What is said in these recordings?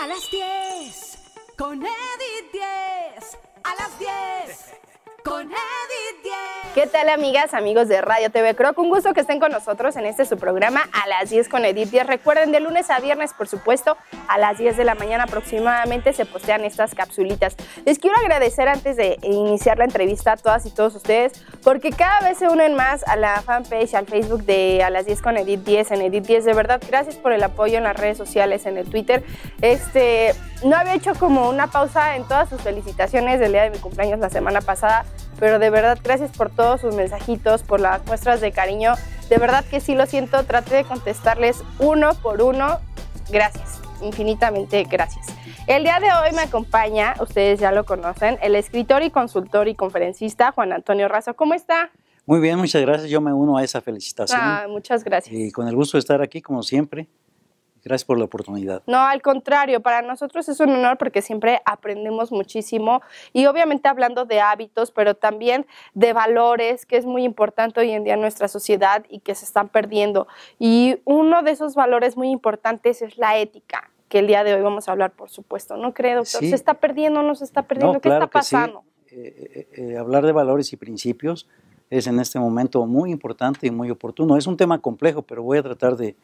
A las 10, con Edith 10, a las 10 con ¿Qué tal amigas, amigos de Radio TV Croc? Un gusto que estén con nosotros en este su programa a las 10 con Edith 10. Recuerden, de lunes a viernes, por supuesto, a las 10 de la mañana aproximadamente se postean estas capsulitas. Les quiero agradecer antes de iniciar la entrevista a todas y todos ustedes, porque cada vez se unen más a la fanpage, al Facebook de a las 10 con Edith 10, en Edith 10. De verdad, gracias por el apoyo en las redes sociales, en el Twitter. Este, no había hecho como una pausa en todas sus felicitaciones del día de mi cumpleaños la semana pasada pero de verdad gracias por todos sus mensajitos, por las muestras de cariño. De verdad que sí lo siento, traté de contestarles uno por uno. Gracias, infinitamente gracias. El día de hoy me acompaña, ustedes ya lo conocen, el escritor y consultor y conferencista Juan Antonio Razo. ¿Cómo está? Muy bien, muchas gracias. Yo me uno a esa felicitación. Ah, muchas gracias. Y con el gusto de estar aquí, como siempre. Gracias por la oportunidad. No, al contrario, para nosotros es un honor porque siempre aprendemos muchísimo y obviamente hablando de hábitos, pero también de valores, que es muy importante hoy en día en nuestra sociedad y que se están perdiendo. Y uno de esos valores muy importantes es la ética, que el día de hoy vamos a hablar, por supuesto. ¿No creo que ¿Se está perdiendo no se está perdiendo? ¿Qué está pasando? Eh, eh, eh, hablar de valores y principios es en este momento muy importante y muy oportuno. Es un tema complejo, pero voy a tratar de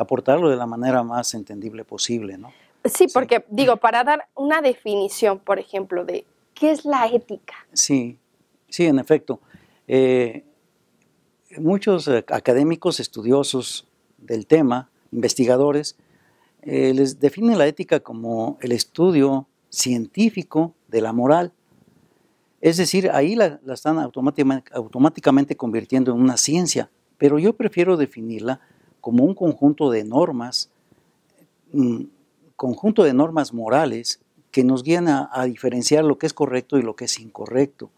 aportarlo de la manera más entendible posible, ¿no? Sí, porque digo, para dar una definición, por ejemplo, de qué es la ética. Sí, sí, en efecto. Eh, muchos eh, académicos estudiosos del tema, investigadores, eh, les definen la ética como el estudio científico de la moral. Es decir, ahí la, están automáticamente convirtiendo en una ciencia, pero yo prefiero definirla como un conjunto de normas, mm, conjunto de normas morales que nos guían a, diferenciar lo que es correcto y lo que es incorrecto.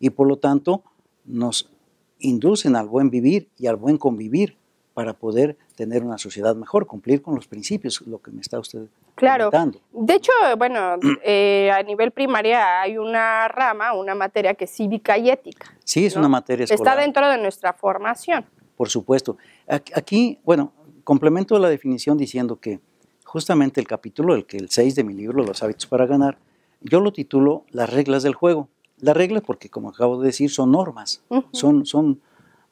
Y por lo tanto nos inducen al buen vivir y al buen convivir para poder tener una sociedad mejor, cumplir con los principios, lo que me está usted claro. De hecho, bueno, eh, a nivel primaria hay una rama, una materia que es cívica y ética. Sí, es una materia escolar. Está dentro de nuestra formación. Por supuesto. Aquí, bueno, complemento la definición diciendo que justamente el capítulo, el, que el 6 de mi libro, Los hábitos para ganar, yo lo titulo Las reglas del juego. Las reglas, porque como acabo de decir, son normas, son, son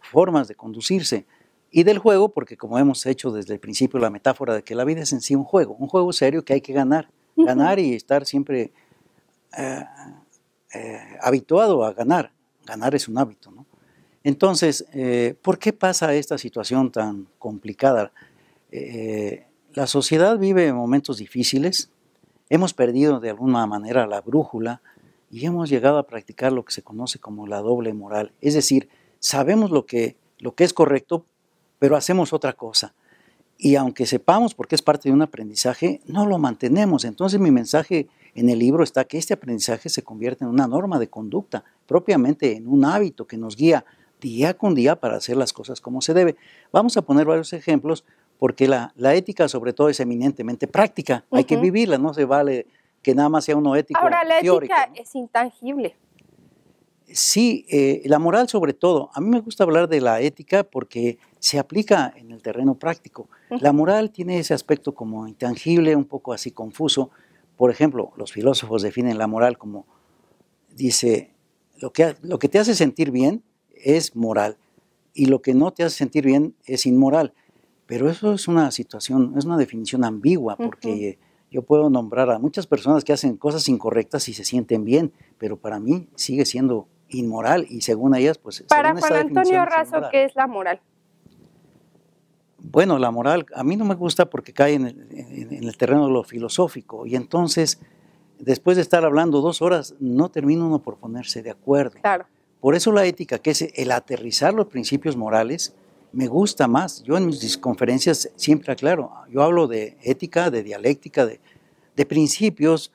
formas de conducirse. Y del juego, porque como hemos hecho desde el principio la metáfora de que la vida es en sí un juego, un juego serio que hay que ganar, ganar y estar siempre eh, eh, habituado a ganar. Ganar es un hábito, ¿no? Entonces, eh, ¿por qué pasa esta situación tan complicada? Eh, la sociedad vive momentos difíciles, hemos perdido de alguna manera la brújula y hemos llegado a practicar lo que se conoce como la doble moral. Es decir, sabemos lo que, lo que es correcto, pero hacemos otra cosa. Y aunque sepamos, porque es parte de un aprendizaje, no lo mantenemos. Entonces mi mensaje en el libro está que este aprendizaje se convierte en una norma de conducta, propiamente en un hábito que nos guía día con día para hacer las cosas como se debe. Vamos a poner varios ejemplos porque la, ética sobre todo es eminentemente práctica, hay que vivirla, no se vale que nada más sea uno ético. Ahora la ética es intangible. Sí, eh, la moral sobre todo. A mí me gusta hablar de la ética porque se aplica en el terreno práctico. La moral tiene ese aspecto como intangible, un poco así confuso. Por ejemplo, los filósofos definen la moral como, dice, lo que, lo que te hace sentir bien es moral y lo que no te hace sentir bien es inmoral. Pero eso es una situación, es una definición ambigua, porque yo puedo nombrar a muchas personas que hacen cosas incorrectas y se sienten bien, pero para mí sigue siendo inmoral y según ellas, pues... Para Juan Antonio Razo, ¿qué es la moral? Bueno, la moral a mí no me gusta porque cae en el, en el terreno de lo filosófico y entonces después de estar hablando dos horas, no termina uno por ponerse de acuerdo. Claro. Por eso la ética, que es el aterrizar los principios morales, me gusta más. Yo en mis conferencias siempre aclaro, yo hablo de ética, de dialéctica, de, principios,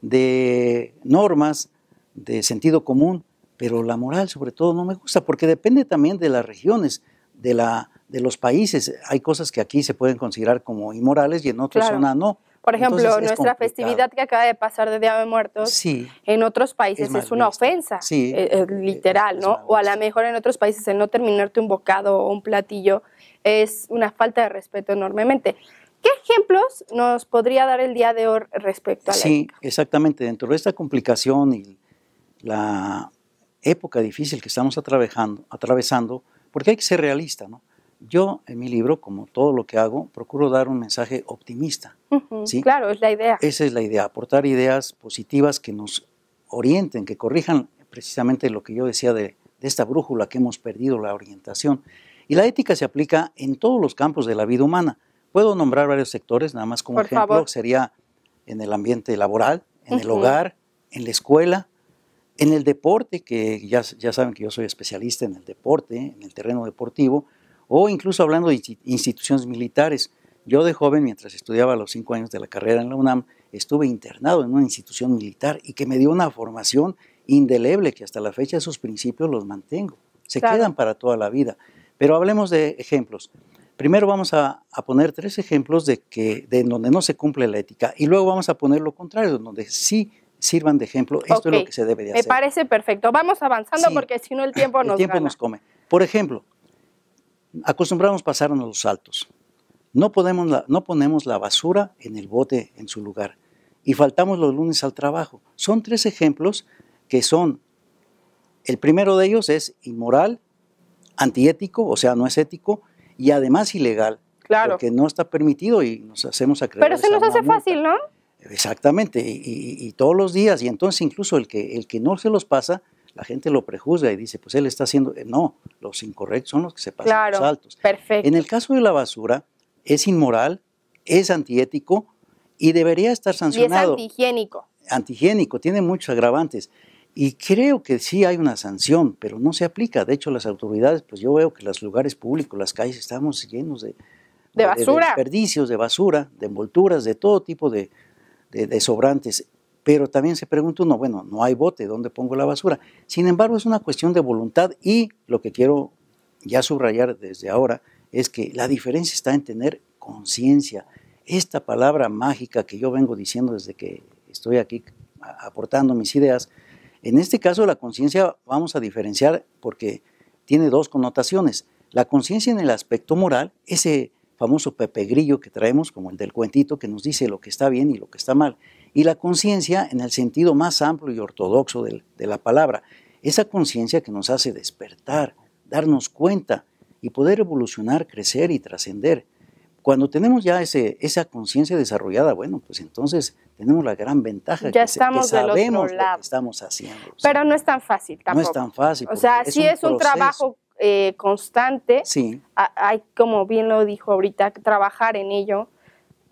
de normas, de sentido común, pero la moral sobre todo no me gusta porque depende también de las regiones, de, la, de los países. Hay cosas que aquí se pueden considerar como inmorales y en otras zona no. Por ejemplo, nuestra festividad que acaba de pasar de Día de Muertos en otros países es, una ofensa, eh, eh, literal, ¿no? O a lo mejor en otros países el no terminarte un bocado o un platillo es una falta de respeto enormemente. ¿Qué ejemplos nos podría dar el día de hoy respecto a la Sí, exactamente. Dentro de esta complicación y la época difícil que estamos atravesando, atravesando porque hay que ser realista, ¿no? Yo, en mi libro, como todo lo que hago, procuro dar un mensaje optimista. ¿sí? Claro, es la idea. Esa es la idea, aportar ideas positivas que nos orienten, que corrijan precisamente lo que yo decía de, esta brújula que hemos perdido, la orientación. Y la ética se aplica en todos los campos de la vida humana. Puedo nombrar varios sectores, nada más como ejemplo, sería en el ambiente laboral, en el hogar, en la escuela, en el deporte, que ya saben que yo soy especialista en el deporte, en el terreno deportivo, o incluso hablando de instituciones militares. Yo de joven, mientras estudiaba los cinco años de la carrera en la UNAM, estuve internado en una institución militar y que me dio una formación indeleble que hasta la fecha sus principios los mantengo. Se quedan para toda la vida. Pero hablemos de ejemplos. Primero vamos a, poner tres ejemplos de que de donde no se cumple la ética y luego vamos a poner lo contrario, donde sí sirvan de ejemplo. Esto es lo que se debe de hacer. Me parece perfecto. Vamos avanzando porque si no el tiempo nos El tiempo nos come. Por ejemplo, acostumbramos pasarnos los saltos. No, podemos no ponemos la basura en el bote en su lugar y faltamos los lunes al trabajo. Son tres ejemplos que son, el primero de ellos es inmoral, antiético, o sea, no es ético, y además ilegal, claro. porque no está permitido y nos hacemos acreedores. Pero se los hace fácil, ¿no? Exactamente, y, y, todos los días, y entonces incluso el que, el que no se los pasa, la gente lo prejuzga y dice, pues él está haciendo, eh, no, los incorrectos son los que se pasan los altos. Perfecto. En el caso de la basura, es inmoral, es antiético y debería estar sancionado. Y es antihigiénico. Antihigiénico, tiene muchos agravantes. Y creo que sí hay una sanción, pero no se aplica. De hecho, las autoridades, pues yo veo que los lugares públicos, las calles, estamos llenos de, de basura. De, desperdicios, de basura, de envolturas, de todo tipo de, de sobrantes. Pero también se pregunta uno, bueno, no hay bote, ¿dónde pongo la basura? Sin embargo, es una cuestión de voluntad y lo que quiero ya subrayar desde ahora es que la diferencia está en tener conciencia. Esta palabra mágica que yo vengo diciendo desde que estoy aquí aportando mis ideas, en este caso la conciencia vamos a diferenciar porque tiene dos connotaciones. La conciencia en el aspecto moral, ese famoso pepegrillo que traemos, como el del cuentito, que nos dice lo que está bien y lo que está mal y la conciencia en el sentido más amplio y ortodoxo de, la palabra, esa conciencia que nos hace despertar, darnos cuenta y poder evolucionar, crecer y trascender. Cuando tenemos ya ese, esa conciencia desarrollada, bueno, pues entonces tenemos la gran ventaja ya que, estamos sabemos lo que estamos haciendo. Pero no es tan fácil tampoco. No es tan fácil. O sea, sí es un, trabajo eh, constante. Sí. Ah, hay, como bien lo dijo ahorita, que trabajar en ello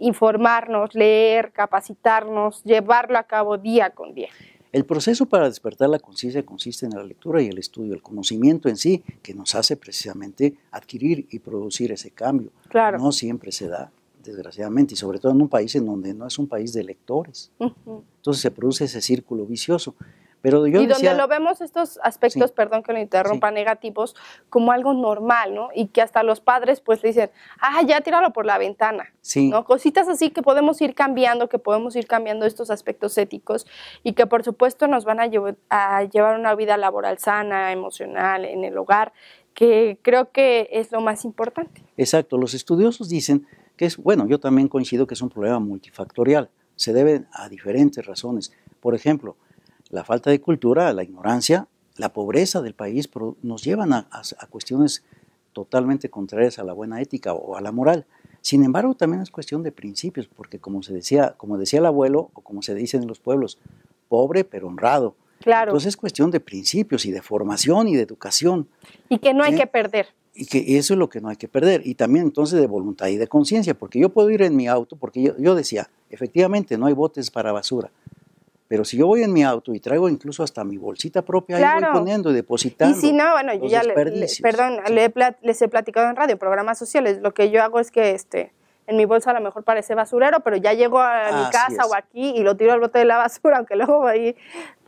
informarnos, leer, capacitarnos, llevarlo a cabo día con día. El proceso para despertar la conciencia consiste en la lectura y el estudio, el conocimiento en sí, que nos hace precisamente adquirir y producir ese cambio. No siempre se da, desgraciadamente, y sobre todo en un país en donde no es un país de lectores. Entonces se produce ese círculo vicioso. Pero y donde lo vemos estos aspectos, perdón que lo interrumpa, negativos, como algo normal, ¿no? Y que hasta los padres pues le dicen, ah, ya tíralo por la ventana, Cositas así que podemos ir cambiando, que podemos ir cambiando estos aspectos éticos y que por supuesto nos van a, llevar a llevar una vida laboral sana, emocional, en el hogar, que creo que es lo más importante. Exacto, los estudiosos dicen que es, bueno, yo también coincido que es un problema multifactorial, se debe a diferentes razones. Por ejemplo, la falta de cultura, la ignorancia, la pobreza del país nos llevan a, cuestiones totalmente contrarias a la buena ética o a la moral. Sin embargo, también es cuestión de principios, porque como se decía, como decía el abuelo o como se dice en los pueblos, pobre pero honrado. Claro. Entonces es cuestión de principios y de formación y de educación. Y que no hay ¿Eh? que perder. Y que eso es lo que no hay que perder. Y también entonces de voluntad y de conciencia, porque yo puedo ir en mi auto, porque yo decía, efectivamente no hay botes para basura, pero si yo voy en mi auto y traigo incluso hasta mi bolsita propia, ahí voy poniendo y depositando. Y si no, bueno, yo ya perdón, les he platicado en radio, programas sociales. Lo que yo hago es que este, en mi bolsa a lo mejor parece basurero, pero ya llego a mi casa o aquí y lo tiro al bote de la basura, aunque luego ahí...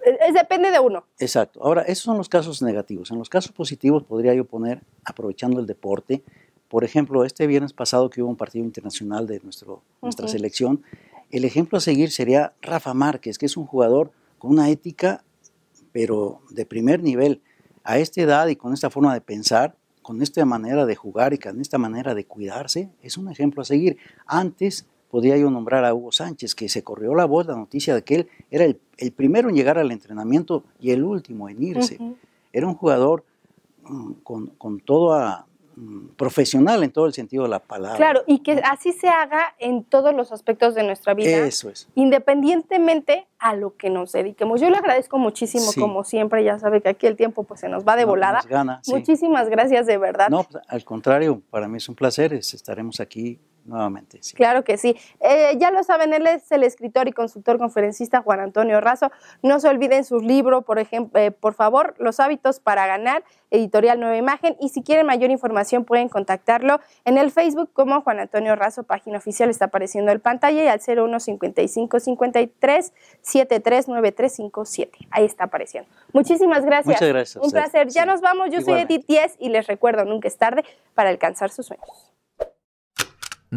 Es, depende de uno. Exacto. Ahora, esos son los casos negativos. En los casos positivos podría yo poner, aprovechando el deporte, por ejemplo, este viernes pasado que hubo un partido internacional de nuestro, nuestra selección, el ejemplo a seguir sería Rafa Márquez, que es un jugador con una ética, pero de primer nivel. A esta edad y con esta forma de pensar, con esta manera de jugar y con esta manera de cuidarse, es un ejemplo a seguir. Antes podía yo nombrar a Hugo Sánchez, que se corrió la voz, la noticia de que él era el, primero en llegar al entrenamiento y el último en irse. Era un jugador mm, con, todo a Mm, profesional en todo el sentido de la palabra. Claro, y que así se haga en todos los aspectos de nuestra vida. Eso es. Independientemente a lo que nos dediquemos. Yo le agradezco muchísimo, como siempre, ya sabe que aquí el tiempo pues se nos va de volada. Muchísimas gracias de verdad. No, pues, al contrario, para mí es un placer, estaremos aquí nuevamente. Claro que sí. Eh, ya lo saben, él es el escritor y consultor conferencista Juan Antonio Razo. No se olviden su libro por ejemplo, eh, por favor, Los hábitos para ganar, editorial Nueva Imagen. Y si quieren mayor información pueden contactarlo en el Facebook como Juan Antonio Razo, página oficial está apareciendo en pantalla y al 55 53 739357. Ahí está apareciendo. Muchísimas gracias. Un placer. Ya nos vamos. Yo soy Edith Diez y les recuerdo, nunca es tarde para alcanzar sus sueños.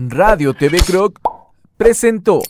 Radio TV Croc presentó.